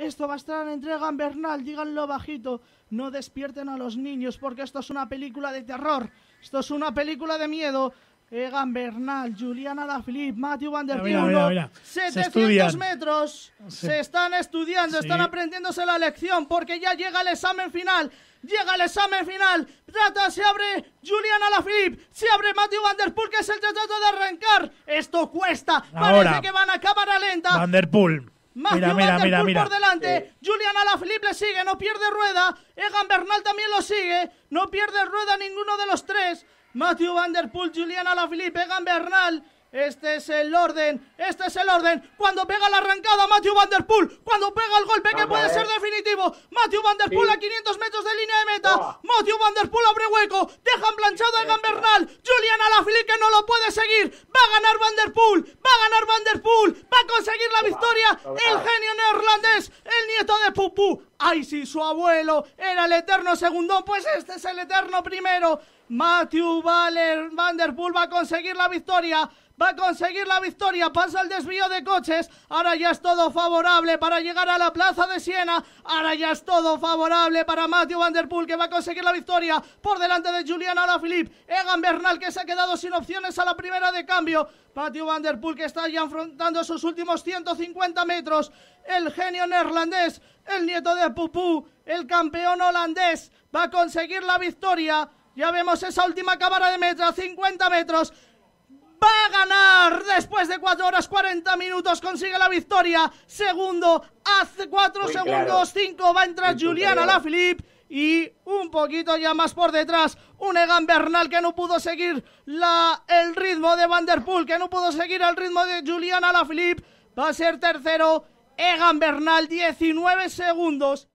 Esto va a estar en entrega Bernal, díganlo bajito. No despierten a los niños porque esto es una película de terror. Esto es una película de miedo. Egan Bernal, Juliana Lafilip, Matthew Van Der 700 metros. Se están estudiando, están aprendiéndose la lección porque ya llega el examen final. Llega el examen final. Trata, se abre Juliana Lafilip. Se abre Matthew Van Der Poel, que es el tratado de arrancar. Esto cuesta. Ahora, Parece que van a cámara lenta. Van Der Poel mira, mira, mira, por delante. Julian Alaphilippe le sigue, no pierde rueda. Egan Bernal también lo sigue. No pierde rueda ninguno de los tres. Matthew Van Der Poel, Julian Alaphilippe, Egan Bernal. Este es el orden, este es el orden. Cuando pega la arrancada Matthew Van Der Poel, cuando pega el golpe que puede ser definitivo. Matthew Van Der Poel a 500 metros de línea de meta. Matthew Van Der Poel abre hueco, en planchado a Egan Bernal. Julian Alaphilippe que no lo puede seguir. Va a ganar Van Der Poel, va a ganar Van Der Poel a conseguir la victoria, el genio neerlandés, el nieto de Pupú. Ay, si su abuelo era el eterno segundón, pues este es el eterno primero. Matthew Valer Van va a conseguir la victoria. Va a conseguir la victoria, pasa el desvío de coches, ahora ya es todo favorable para llegar a la plaza de Siena, ahora ya es todo favorable para Matthew Van Der que va a conseguir la victoria por delante de Julian Alaphilip. Egan Bernal que se ha quedado sin opciones a la primera de cambio, Matthew Van Der que está ya enfrentando sus últimos 150 metros. El genio neerlandés, el nieto de Pupú, el campeón holandés, va a conseguir la victoria. Ya vemos esa última cámara de metro, 50 metros. Va a ganar después de 4 horas 40 minutos. Consigue la victoria. Segundo, hace 4 segundos, 5. Va a entrar Juliana Lafilippe y un poquito ya más por detrás, un Egan Bernal que no pudo seguir la, el ritmo de Vanderpool, que no pudo seguir el ritmo de Julian Alaphilippe, va a ser tercero Egan Bernal, 19 segundos.